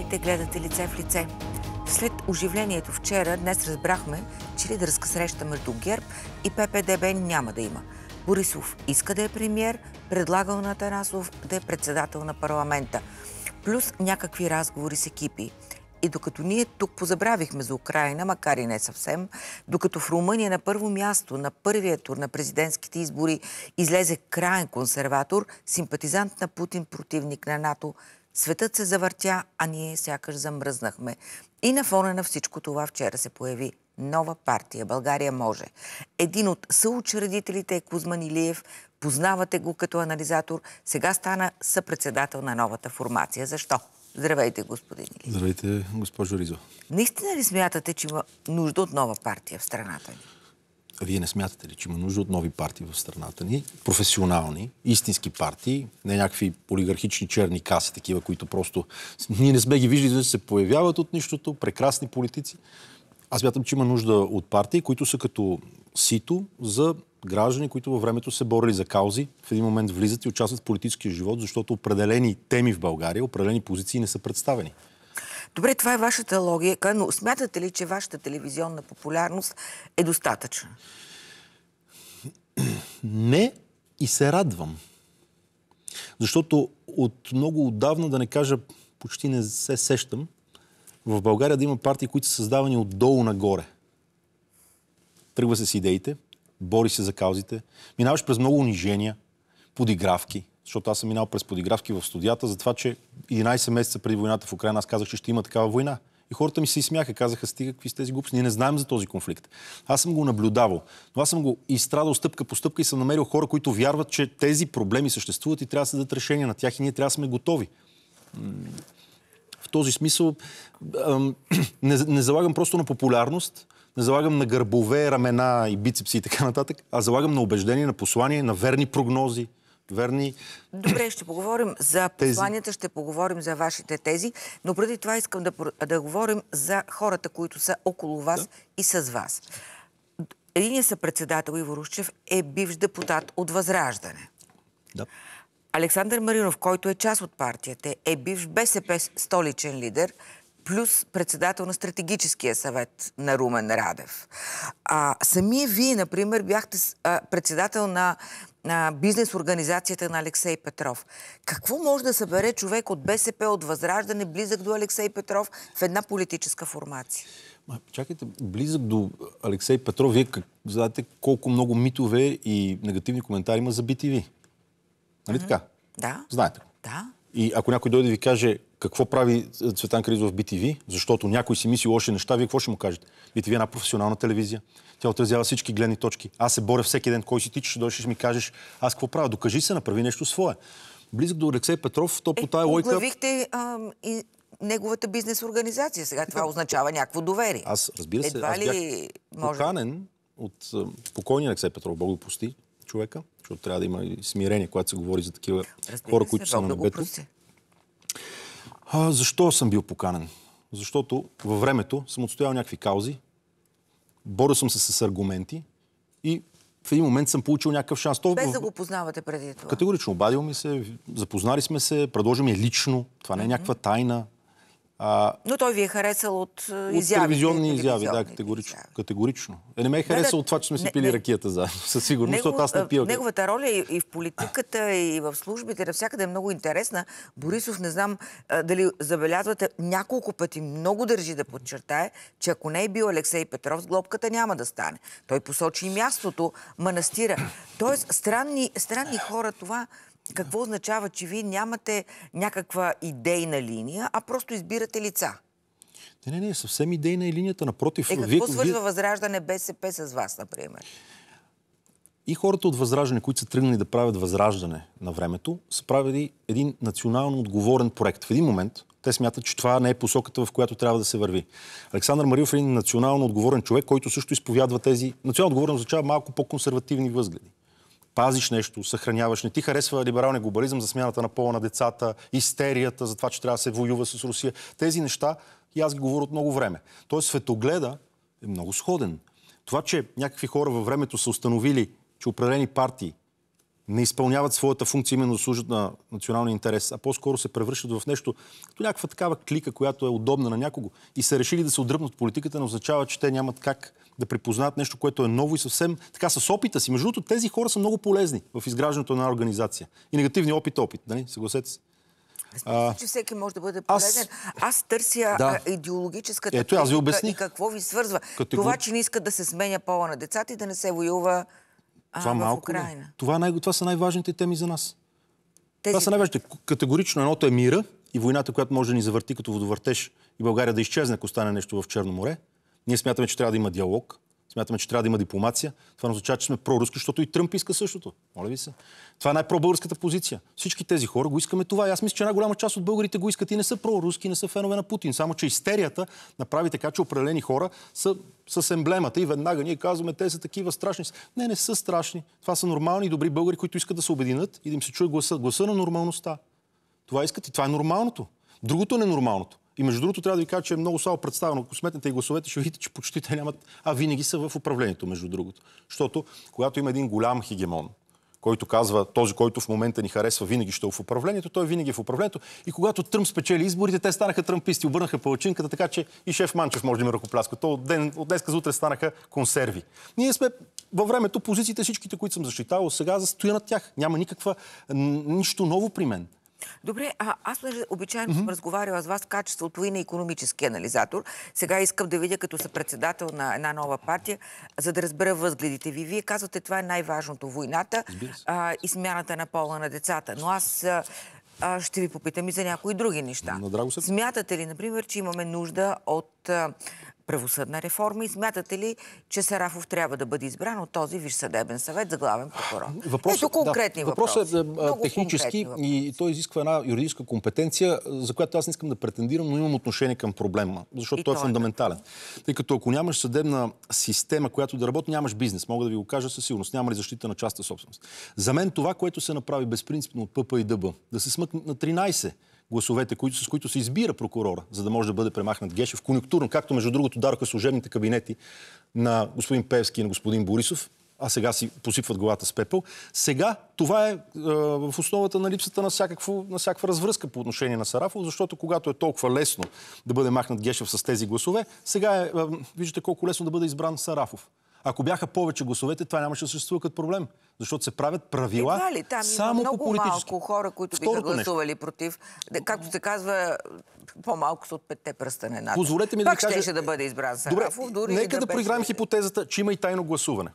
Българите гледате лице в лице. След оживлението вчера, днес разбрахме, че лидерска среща между ГЕРБ и ППДБ няма да има. Борисов иска да е премьер, предлагал на Танасов да е председател на парламента. Плюс някакви разговори с екипи. И докато ние тук позабравихме за Украина, макар и не съвсем, докато в Румъния на първо място на първия тур на президентските избори излезе крайен консерватор, симпатизант на Путин, противник на НАТО, Светът се завъртя, а ние сякаш замръзнахме. И на фона на всичко това вчера се появи нова партия България може. Един от съучредителите е Кузман Илиев. Познавате го като анализатор. Сега стана съпредседател на новата формация. Защо? Здравейте, господин Илиев. Здравейте, госпожо Ризо. Наистина ли смятате, че има нужда от нова партия в страната ни? Вие не смятате ли, че има нужда от нови партии в страната ни? Професионални, истински партии, не някакви полигархични черни каси, такива, които просто ние не сме ги виждали, да се появяват от нищото, прекрасни политици. Аз мятам, че има нужда от партии, които са като сито за граждани, които във времето се борили за каузи, в един момент влизат и участват в политическия живот, защото определени теми в България, определени позиции не са представени. Добре, това е вашата логика, но смятате ли, че вашата телевизионна популярност е достатъчна? Не и се радвам. Защото от много отдавна, да не кажа, почти не се сещам, в България да има партии, които са създавани отдолу нагоре. Тръгва се с идеите, бори се за каузите, минаваш през много унижения, подигравки – защото аз съм минал през подигравки в студията, за това, че 11 месеца преди войната в Украина аз казах, че ще има такава война. И хората ми се изсмяха, казаха, стига, какви сте тези глупости, ние не знаем за този конфликт. Аз съм го наблюдавал, но аз съм го изстрадал стъпка по стъпка и съм намерил хора, които вярват, че тези проблеми съществуват и трябва да се дадат решение на тях и ние трябва да сме готови. В този смисъл не, не залагам просто на популярност, не залагам на гърбове, рамена и бицепси и така нататък, а залагам на убеждение, на послание, на верни прогнози, верни. Добре, ще поговорим за посланията, тези. ще поговорим за вашите тези, но преди това искам да, да говорим за хората, които са около вас да. и с вас. Единият съпредседател Иво Рушчев е бивш депутат от Възраждане. Да. Александър Маринов, който е част от партията, е бивш БСП столичен лидер, плюс председател на стратегическия съвет на Румен Радев. А, самия вие, например, бяхте а, председател на на бизнес организацията на Алексей Петров. Какво може да събере човек от БСП, от Възраждане, близък до Алексей Петров в една политическа формация? Ма, чакайте, близък до Алексей Петров, вие как, знаете колко много митове и негативни коментари има за BTV. Нали mm-hmm. така? Да. Знаете. Да. И ако някой дойде да ви каже, какво прави е, Цветан Кризов в BTV, защото някой си мисли лоши неща, вие какво ще му кажете? BTV е една професионална телевизия. Тя отразява всички гледни точки. Аз се боря всеки ден. Кой си ти, ще дойдеш и ми кажеш, аз какво правя? Докажи се, направи нещо свое. Близък до Алексей Петров, то по е, тая лойка... Оглавихте и неговата бизнес организация. Сега това означава някакво доверие. Аз, разбира се, Едва аз бях поканен от покойния Алексей Петров, Бог го прости, човека, защото трябва да има и смирение, когато се говори за такива разбира хора, се, които са на небето. А, защо съм бил поканен? Защото във времето съм отстоял някакви каузи, борил съм се с аргументи и в един момент съм получил някакъв шанс. То... Без да го познавате преди това. Категорично обадил ми се, запознали сме се, предложи ми е лично. Това не е mm-hmm. някаква тайна. А, Но той ви е харесал от, от е, изяви. телевизионни изяви, да, категорично. Изяви. категорично. Е, не ме е харесал от това, че сме си не, пили не, ракията заедно, със сигурност, негов, защото аз не пия. Неговата роля и, и в политиката, и в службите, навсякъде е много интересна. Борисов, не знам а, дали забелязвате, няколко пъти много държи да подчертае, че ако не е бил Алексей Петров, глобката няма да стане. Той посочи и мястото, манастира. Тоест, странни, странни хора това какво означава, че вие нямате някаква идейна линия, а просто избирате лица? Не, не, не, съвсем идейна е линията. Напротив, е, какво вие, свързва вие... Възраждане БСП с вас, например? И хората от Възраждане, които са тръгнали да правят Възраждане на времето, са правили един национално отговорен проект. В един момент те смятат, че това не е посоката, в която трябва да се върви. Александър Мариов е един национално отговорен човек, който също изповядва тези... Национално отговорен означава малко по-консервативни възгледи пазиш нещо, съхраняваш. Не ти харесва либералния глобализъм за смяната на пола на децата, истерията за това, че трябва да се воюва с Русия. Тези неща и аз ги говоря от много време. Тоест, светогледа е много сходен. Това, че някакви хора във времето са установили, че определени партии не изпълняват своята функция, именно да служат на националния интерес, а по-скоро се превръщат в нещо, като някаква такава клика, която е удобна на някого и са решили да се отдръпнат от политиката, но означава, че те нямат как да припознаят нещо, което е ново и съвсем така с опита си. Между другото, тези хора са много полезни в изграждането на организация. И негативни опит е опит, нали? Съгласете се. мисля, че всеки може да бъде полезен. Аз, аз търся да. идеологическата Ето, аз ви обясних. и какво ви свързва. Категор... Това, че не иска да се сменя пола на децата и да не се воюва а, това малко. Е? Украина. Това, най- това са най-важните теми за нас. Тези... Това са най-важните. Категорично едното е мира и войната, която може да ни завърти като водовъртеж и България да изчезне, ако стане нещо в Черно море. Ние смятаме, че трябва да има диалог. Смятаме, че трябва да има дипломация. Това не означава, че сме проруски, защото и Тръмп иска същото. Моля ви се. Това е най-пробългарската позиция. Всички тези хора го искаме това. И аз мисля, че една голяма част от българите го искат и не са проруски, не са фенове на Путин. Само, че истерията направи така, че определени хора са с емблемата и веднага ние казваме, те са такива страшни. Не, не са страшни. Това са нормални и добри българи, които искат да се обединят и да им се чуе гласа. Гласа на нормалността. Това искат и това е нормалното. Другото е ненормалното. И между другото, трябва да ви кажа, че е много слабо представено. Ако сметнете и гласовете, ще видите, че почти те нямат, а винаги са в управлението, между другото. Защото, когато има един голям хегемон, който казва, този, който в момента ни харесва, винаги ще е в управлението, той винаги е в управлението. И когато Тръмп спечели изборите, те станаха тръмписти, обърнаха палачинката, така че и шеф Манчев може да има ръкопляска. То от, ден, от днес за утре станаха консерви. Ние сме във времето позициите, всичките, които съм защитавал сега, застоя на тях. Няма никаква, нищо ново при мен. Добре, а аз понеже обичайно съм разговаряла с вас в качеството и на економически анализатор. Сега искам да видя като съпредседател на една нова партия, за да разбера възгледите ви. Вие казвате, това е най-важното войната и смяната на пола на децата. Но аз ще ви попитам и за някои други неща. Смятате ли, например, че имаме нужда от правосъдна реформа и смятате ли, че Сарафов трябва да бъде избран от този Виж съдебен съвет за главен прокурор? Въпросът, Ето конкретни да, въпроси. Въпросът е Много технически и той изисква една юридическа компетенция, за която аз не искам да претендирам, но имам отношение към проблема, защото и е той е фундаментален. Тъй като ако нямаш съдебна система, която да работи, нямаш бизнес. Мога да ви го кажа със сигурност. Няма ли защита на частта собственост? За мен това, което се направи безпринципно от ПП и ДБ, да се смъкне на 13 гласовете, които, с които се избира прокурора, за да може да бъде премахнат Гешев, конъюнктурно, както между другото дароха служебните кабинети на господин Певски и на господин Борисов, а сега си посипват главата с пепел. Сега това е, е в основата на липсата на, всякакво, на всякаква развръзка по отношение на Сарафов, защото когато е толкова лесно да бъде махнат Гешев с тези гласове, сега е, е, виждате колко лесно да бъде избран Сарафов. Ако бяха повече гласовете, това нямаше да съществува като проблем. Защото се правят правила. Едва ли там само има много малко хора, които Второто биха гласували нещо. против. Както се казва, по-малко са от петте пръста на една. Позволете ми Пак да ви кажа... ще да бъде избран Сарафов. Добре, нека да, да проиграем хипотезата, че има и тайно гласуване.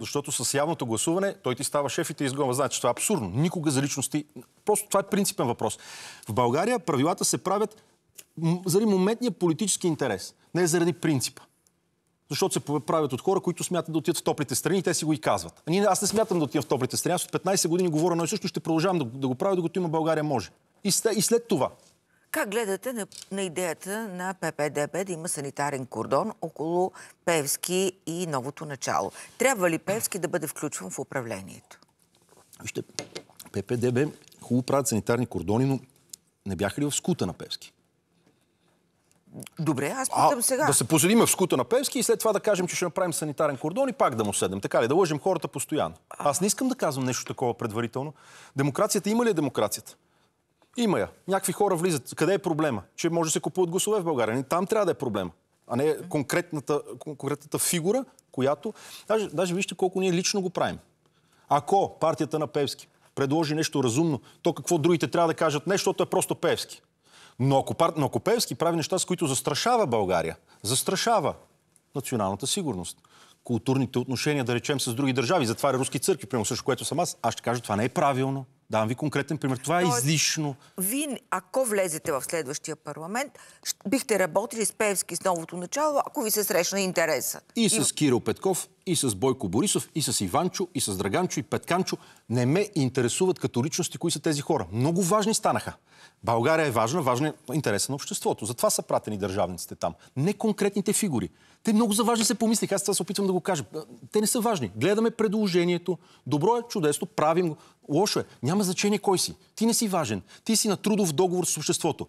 Защото с явното гласуване той ти става шеф и те изгонва. Значи това е абсурдно. Никога за личности. Просто това е принципен въпрос. В България правилата се правят заради моментния политически интерес, не заради принципа защото се правят от хора, които смятат да отидат в топлите страни, те си го и казват. Аз не смятам да отида в топлите страни, аз от 15 години говоря, но и също ще продължавам да, да го правя, докато има България може. И, и след това. Как гледате на, на идеята на ППДБ да има санитарен кордон около Певски и новото начало? Трябва ли Певски да бъде включван в управлението? Вижте, ППДБ хубаво правят санитарни кордони, но не бяха ли в скута на Певски? Добре, аз питам а, сега. Да се посадим в скута на Певски и след това да кажем, че ще направим санитарен кордон и пак да му седем. Така ли? Да лъжим хората постоянно. А... Аз не искам да казвам нещо такова предварително. Демокрацията има ли е демокрацията? Има я. Някакви хора влизат. Къде е проблема? Че може да се купуват гласове в България. Там трябва да е проблема. А не конкретната, конкретната фигура, която... Даже, даже вижте колко ние лично го правим. Ако партията на Певски предложи нещо разумно, то какво другите трябва да кажат Нещото защото е просто Певски. Но ако, но ако Певски прави неща, с които застрашава България, застрашава националната сигурност, културните отношения, да речем, с други държави, затваря руски църкви, прямо също, което съм аз, аз ще кажа, това не е правилно. Давам ви конкретен пример. Това е излишно. Вие, ако влезете в следващия парламент, бихте работили с Певски с новото начало, ако ви се срещна интереса. И, и... с Кирил Петков, и с Бойко Борисов, и с Иванчо, и с Драганчо, и Петканчо. Не ме интересуват като личности, кои са тези хора. Много важни станаха. България е важна, важен е интереса на обществото. Затова са пратени държавниците там. Не конкретните фигури. Те много за важни се помислих. Аз това се опитвам да го кажа. Те не са важни. Гледаме предложението. Добро е, чудесно, правим го. Лошо е. Няма значение кой си. Ти не си важен. Ти си на трудов договор с обществото.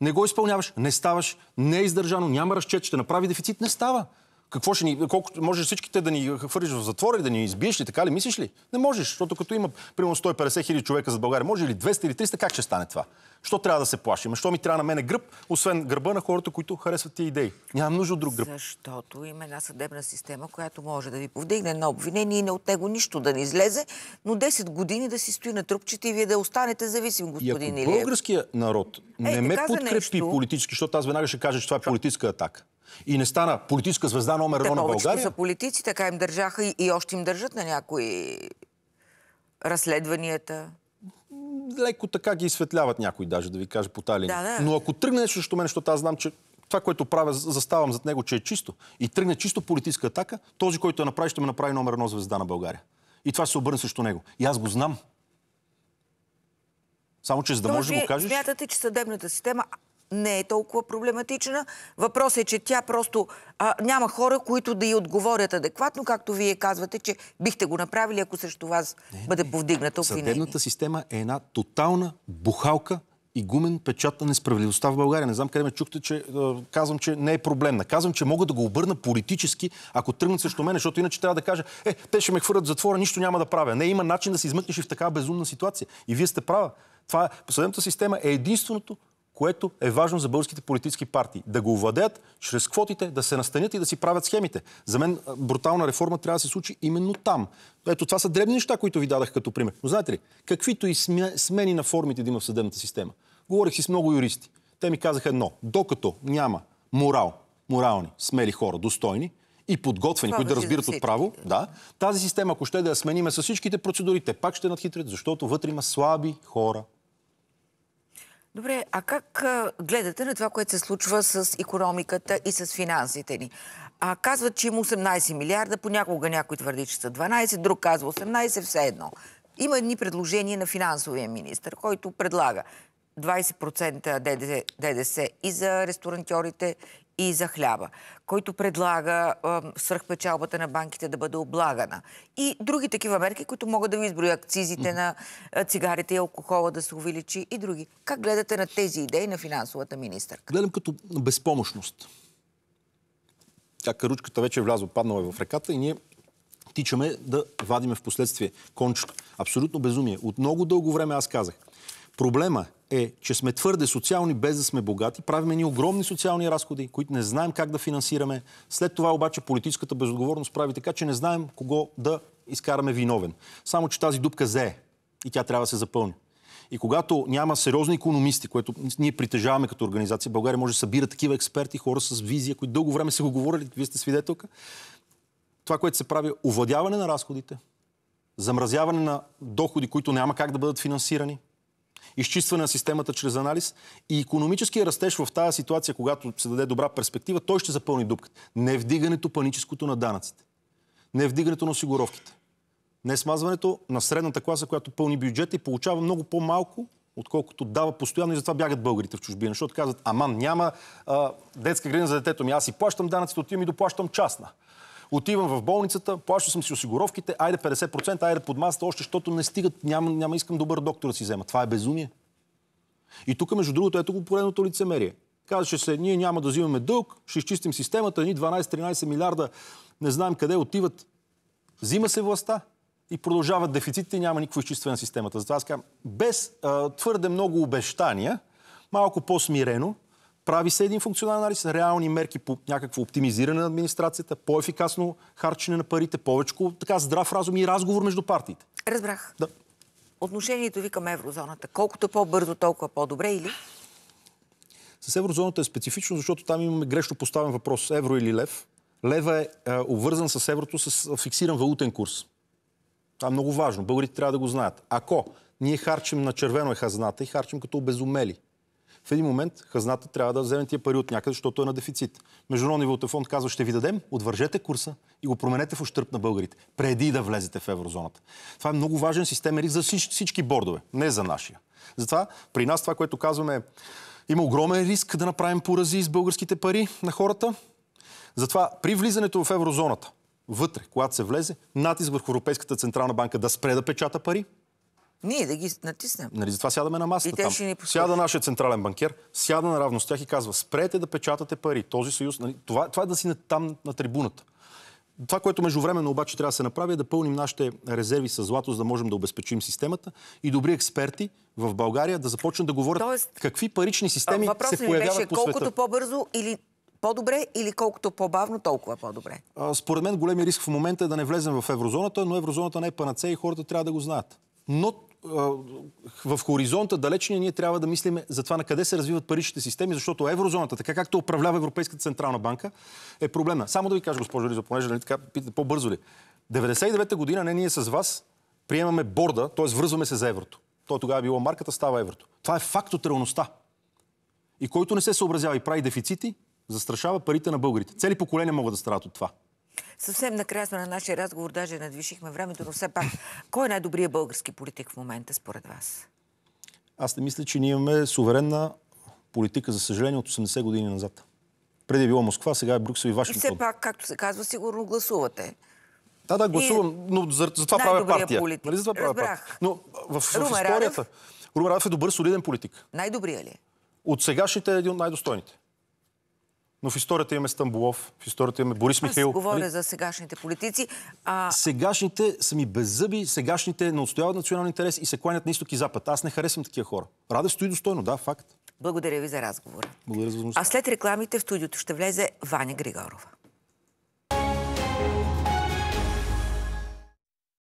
Не го изпълняваш, не ставаш, не е издържано, няма разчет, ще направи дефицит, не става какво ще ни, колко, можеш всичките да ни хвърлиш в затвора и да ни избиеш ли, така ли, мислиш ли? Не можеш, защото като има примерно 150 хиляди човека за България, може ли 200 или 300, как ще стане това? Що трябва да се плашим? Що ми трябва на мене гръб, освен гръба на хората, които харесват тия идеи? Нямам нужда от друг гръб. Защото има една съдебна система, която може да ви повдигне на обвинение и не от него нищо да не излезе, но 10 години да си стои на трупчета и вие да останете зависим, господин Илиев. българския народ е, не ме подкрепи политически, защото аз веднага ще кажа, че това е политическа атака и не стана политическа звезда номер 1 на България. са политици, така им държаха и още им държат на някои разследванията леко така ги изсветляват някой, даже да ви кажа по тази линия. Да, да. Но ако тръгне нещо срещу мен, защото аз знам, че това, което правя, заставам зад него, че е чисто, и тръгне чисто политическа атака, този, който я е направи, ще ме направи номер едно звезда на България. И това се обърне срещу него. И аз го знам. Само, че за да може да го кажеш... Смятате, че съдебната система не е толкова проблематична. Въпросът е, че тя просто а, няма хора, които да й отговорят адекватно, както вие казвате, че бихте го направили, ако срещу вас не, бъде не. повдигната обвинение. Съдебната система е една тотална бухалка и гумен печат на несправедливостта в България. Не знам къде ме чухте, че казвам, че не е проблемна. Казвам, че мога да го обърна политически, ако тръгнат срещу мен, защото иначе трябва да кажа, е, те ще ме хвърлят затвора, нищо няма да правя. Не, има начин да се измъкнеш и в такава безумна ситуация. И вие сте права. Това, е, съдебната система е единственото, което е важно за българските политически партии. Да го овладеят чрез квотите, да се настанят и да си правят схемите. За мен брутална реформа трябва да се случи именно там. Ето това са дребни неща, които ви дадах като пример. Но знаете ли, каквито и смени на формите да има в съдебната система. Говорих си с много юристи. Те ми казаха едно. Докато няма морал, морални, смели хора, достойни, и подготвени, които да разбират от право. Да. Тази система, ако ще да я смениме с всичките процедури, те пак ще надхитрят, защото вътре има слаби хора, Добре, а как гледате на това, което се случва с економиката и с финансите ни? А казват, че има 18 милиарда, понякога някой твърди, че са 12, друг казва 18, все едно. Има едни предложения на финансовия министр, който предлага 20% ДДС, ДДС и за ресторантьорите, и за хляба, който предлага а, свръхпечалбата на банките да бъде облагана. И други такива мерки, които могат да ви изброя акцизите на цигарите и алкохола да се увеличи и други. Как гледате на тези идеи на финансовата министърка? Гледам като безпомощност. Тя каручката вече е влязла, паднала е в ръката и ние тичаме да вадиме в последствие кончето. Абсолютно безумие. От много дълго време аз казах. Проблема е, е, че сме твърде социални, без да сме богати. Правиме ни огромни социални разходи, които не знаем как да финансираме. След това обаче политическата безотговорност прави така, че не знаем кого да изкараме виновен. Само, че тази дупка зее и тя трябва да се запълни. И когато няма сериозни економисти, което ние притежаваме като организация, България може да събира такива експерти, хора с визия, които дълго време са го говорили, вие сте свидетелка, това, което се прави, е овладяване на разходите, замразяване на доходи, които няма как да бъдат финансирани, изчистване на системата чрез анализ и економическия растеж в тази ситуация, когато се даде добра перспектива, той ще запълни дупката. Не вдигането паническото на данъците. Не вдигането на осигуровките. Не смазването на средната класа, която пълни бюджета и получава много по-малко, отколкото дава постоянно и затова бягат българите в чужбина, защото казват, аман, няма а, детска грина за детето ми, аз си плащам данъците, отивам и доплащам частна. Отивам в болницата, плащам съм си осигуровките, айде 50%, айде под масата, още, защото не стигат, няма, няма искам добър доктор да си взема. Това е безумие. И тук, между другото, ето го поредното лицемерие. Казваше се, ние няма да взимаме дълг, ще изчистим системата, ни 12-13 милиарда, не знаем къде отиват. Взима се властта, и продължават дефицитите и няма никакво изчистване на системата. Затова аз казвам, без а, твърде много обещания, малко по-смирено, прави се един функционален анализ, реални мерки по някакво оптимизиране на администрацията, по-ефикасно харчене на парите, повече така здрав разум и разговор между партиите. Разбрах. Да. Отношението ви към еврозоната, колкото по-бързо, толкова по-добре или? С еврозоната е специфично, защото там имаме грешно поставен въпрос. Евро или лев? Лева е, е обвързан с еврото с фиксиран валутен курс. Това е много важно. Българите трябва да го знаят. Ако ние харчим на червено е хазната и харчим като обезумели, в един момент хазната трябва да вземе тия пари от някъде, защото е на дефицит. Международни валутен фонд казва, ще ви дадем, отвържете курса и го променете в ущърп на българите, преди да влезете в еврозоната. Това е много важен системен нали, риск за всички, всички бордове, не за нашия. Затова при нас това, което казваме, има огромен риск да направим порази с българските пари на хората. Затова при влизането в еврозоната, вътре, когато се влезе, натиск върху Европейската централна банка да спре да печата пари, ние да ги натиснем. Нали, затова сядаме на масата. И те там. Ще ни сяда нашия централен банкер, сяда наравно с тях и казва, спрете да печатате пари. Този съюз, нали, това, това е да си на, там на трибуната. Това, което междувременно обаче трябва да се направи е да пълним нашите резерви с злато, за да можем да обезпечим системата и добри експерти в България да започнат да говорят Тоест, какви парични системи се появяват беше, по света. колкото по-бързо или по-добре или колкото по-бавно, толкова по-добре? според мен големия риск в момента е да не влезем в еврозоната, но еврозоната не е панацея и хората трябва да го знаят. Но в хоризонта далечния ние трябва да мислим за това на къде се развиват паричните системи, защото еврозоната, така както управлява Европейската централна банка, е проблема. Само да ви кажа, госпожо Лиза, понеже нали, така питате по-бързо ли. 99-та година не ние с вас приемаме борда, т.е. връзваме се за еврото. То тогава е било марката, става еврото. Това е факт от реалността. И който не се съобразява и прави дефицити, застрашава парите на българите. Цели поколения могат да страдат от това. Съвсем накрая сме на нашия разговор, даже надвишихме времето, но все пак, кой е най-добрият български политик в момента, според вас? Аз не мисля, че ние имаме суверенна политика, за съжаление, от 80 години назад. Преди е било Москва, сега е Брюксел и Вашингтон. И все пак, както се казва, сигурно гласувате. Да, да, гласувам, и... но за, за това правя партия. Политик. Нали, за това правя партия. Но в, в, в историята... Радев... Румен Радев е добър, солиден политик. най добрия ли е? От сегашните е един от най-достойните. Но в историята имаме Стамбулов, в историята имаме Борис Михайлов. Аз говоря за сегашните политици. А... Сегашните са ми беззъби, сегашните не отстояват национален интерес и се кланят на изток и запад. Аз не харесвам такива хора. Раде стои достойно, да, факт. Благодаря ви за разговора. Благодаря за възможността. А след рекламите в студиото ще влезе Ваня Григорова.